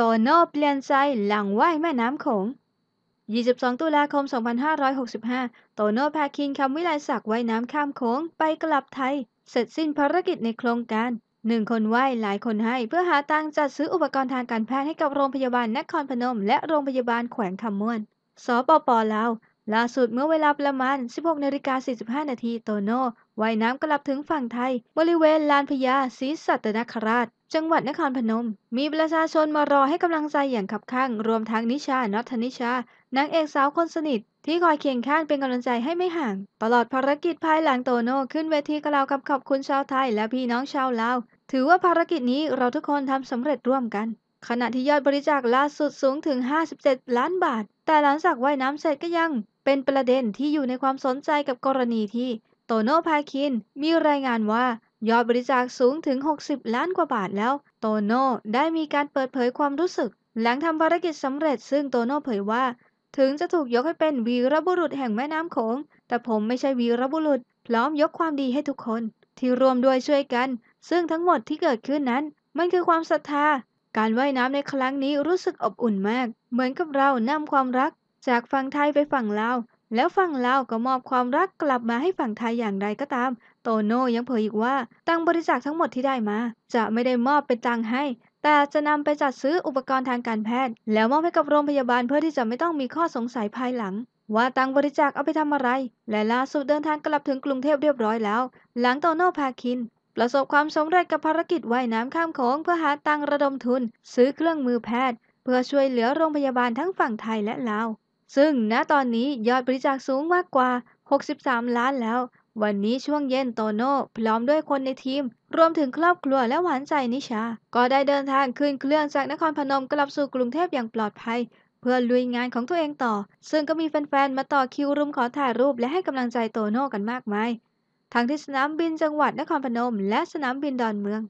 โตโน่เปลี่ยนใจหลังว่ายแม่น้ำโขง22 ตุลาคม 2565 โตโน่พาคินคำวิไลศักดิ์ว่ายน้ำข้ามโขงไปกลับไทย เสร็จสิ้นภารกิจในโครงการ หนึ่งคนไหว้หลายคนให้เพื่อหาตังจัดซื้ออุปกรณ์ทางการแพทย์ให้กับโรงพยาบาลนครพนม และโรงพยาบาลแขวงคำม่วนสปปลาว ล่าสุดเมื่อเวลาประมาณ 16นาฬิกา45นาทีโตโน่ว่ายน้ำกลับถึงฝั่งไทย บริเวณลานพญาศรีสัตนคราชจังหวัดนครพนม มีประชาชนมารอให้กำลังใจอย่างขับข้างรวมทั้งนิชานอทนิชานางเอกสาวคนสนิทที่คอยเคียงข้างเป็นกำลังใจให้ไม่ห่าง ตลอดภารกิจภายหลังโตโน่ขึ้นเวทีกล่าวคำขอบคุณชาวไทยและพี่น้องชาวลาว ถือว่าภารกิจนี้เราทุกคนทำสำเร็จร่วมกัน ขณะที่ยอดบริจาคล่าสุดสูงถึง 57 ล้านบาท แต่หลังจากว่ายน้ำเสร็จก็ยัง เป็นประเด็นที่อยู่ในความสนใจกับกรณีที่ โตโน่พาคินมีรายงานว่ายอดบริจาคสูงถึง 60 ล้านกว่าบาทแล้ว โตโน่ได้มีการเปิดเผยความรู้สึก หลังทำภารกิจสำเร็จซึ่งโตโน่เผยว่า ถึงจะถูกยกให้เป็นวีรบุรุษแห่งแม่น้ำโขงแต่ผมไม่ใช่วีรบุรุษ พร้อมยกความดีให้ทุกคน ที่รวมด้วยช่วยกัน ซึ่งทั้งหมดที่เกิดขึ้นนั้น มันคือความศรัทธา การว่ายน้ำในครั้งนี้รู้สึกอบอุ่นมาก เหมือนกับเรานำความรัก จากฝั่งไทยไปฝั่งลาวแล้วฝั่งลาวก็มอบความรักกลับมาให้ฝั่งไทยอย่างไรก็ตามโตโน่ยังเผยอีกว่าตังบริจาคทั้งหมดที่ได้มา จะไม่ได้มอบเป็นตังให้ แต่จะนำไปจัดซื้ออุปกรณ์ทางการแพทย์ แล้วมอบให้กับโรงพยาบาลเพื่อที่จะไม่ต้องมีข้อสงสัยภายหลัง ว่าตังบริจาคเอาไปทำอะไร และล่าสุดเดินทางกลับถึงกรุงเทพเรียบร้อยแล้ว หลังโตโน่พาคิน ประสบความสำเร็จกับภารกิจว่ายน้ำข้ามโขงเพื่อหาตังระดมทุน ซื้อเครื่องมือแพทย์ เพื่อช่วยเหลือโรงพยาบาลทั้งฝั่งไทยและลาวซึ่งณตอนนี้ยอดบริจาคสูงมากกว่า 63 ล้านแล้ววันนี้ช่วงเย็นโตโน่ พร้อมด้วยคนในทีม รวมถึงครอบครัวและหวานใจนิชา ก็ได้เดินทางขึ้นเครื่องจากนครพนมกลับสู่กรุงเทพอย่างปลอดภัย เพื่อลุยงานของตัวเองต่อ ซึ่งก็มีแฟนๆมาต่อคิวรุมขอถ่ายรูปและให้กำลังใจโตโน่กันมากมาย ทั้งที่สนามบินจังหวัดนครพนมและสนามบินดอนเมือง